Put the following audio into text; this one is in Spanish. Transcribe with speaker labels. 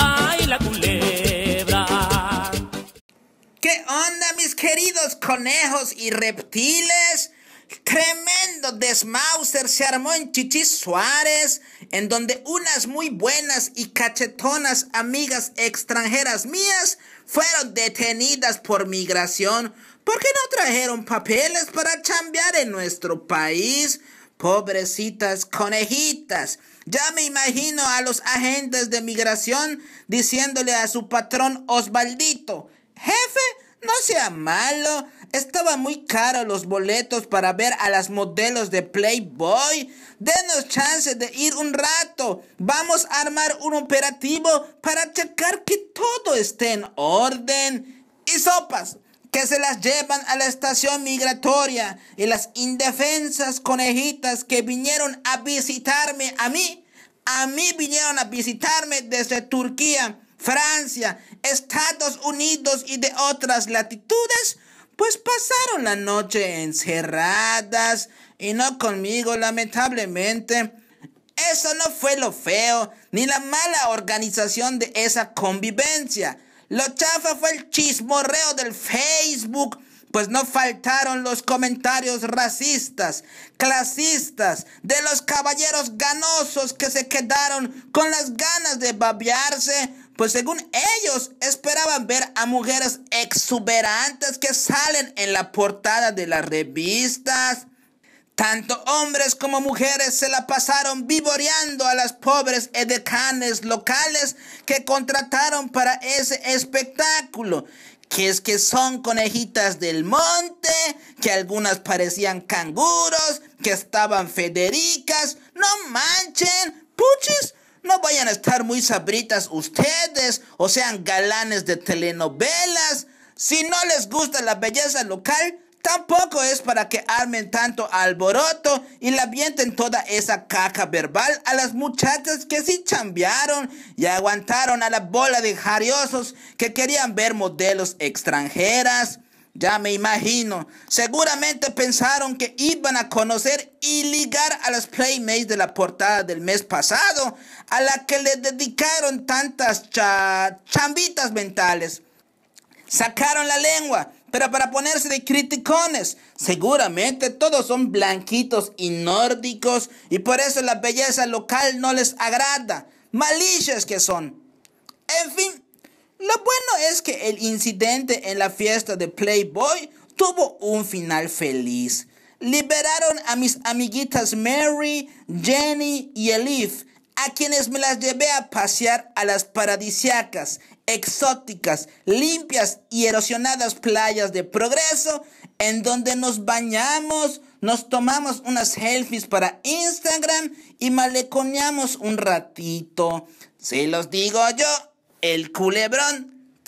Speaker 1: ay la culebra. ¿Qué onda mis queridos conejos y reptiles? Tremendo desmauser se armó en Chichis Suárez, en donde unas muy buenas y cachetonas amigas extranjeras mías fueron detenidas por migración porque no trajeron papeles para chambear en nuestro país. Pobrecitas conejitas. Ya me imagino a los agentes de migración diciéndole a su patrón Osvaldito, jefe, no sea malo, estaban muy caros los boletos para ver a las modelos de Playboy. Denos chance de ir un rato. Vamos a armar un operativo para checar que todo esté en orden. Y sopas que se las llevan a la estación migratoria y las indefensas conejitas que vinieron a visitarme a mí, a mí vinieron a visitarme desde Turquía, Francia, Estados Unidos y de otras latitudes, pues pasaron la noche encerradas y no conmigo, lamentablemente. Eso no fue lo feo, ni la mala organización de esa convivencia. Lo chafa fue el chismorreo del Facebook, pues no faltaron los comentarios racistas, clasistas, de los caballeros ganosos que se quedaron con las ganas de babearse, pues según ellos esperaban ver a mujeres exuberantes que salen en la portada de las revistas. Tanto hombres como mujeres se la pasaron vivoreando a las pobres edecanes locales que contrataron para ese espectáculo. Que es que son conejitas del monte, que algunas parecían canguros, que estaban federicas. No manchen, puches, no vayan a estar muy sabritas ustedes o sean galanes de telenovelas. Si no les gusta la belleza local, Tampoco es para que armen tanto alboroto y la vienten toda esa caca verbal a las muchachas que sí chambearon y aguantaron a la bola de jariosos que querían ver modelos extranjeras. Ya me imagino, seguramente pensaron que iban a conocer y ligar a las Playmates de la portada del mes pasado, a la que le dedicaron tantas chambitas mentales. Sacaron la lengua pero para ponerse de criticones. Seguramente todos son blanquitos y nórdicos y por eso la belleza local no les agrada. Malicias que son. En fin, lo bueno es que el incidente en la fiesta de Playboy tuvo un final feliz. Liberaron a mis amiguitas Mary, Jenny y Elif a quienes me las llevé a pasear a las paradisiacas, exóticas, limpias y erosionadas playas de progreso, en donde nos bañamos, nos tomamos unas selfies para Instagram y maleconeamos un ratito. Si los digo yo, el culebrón.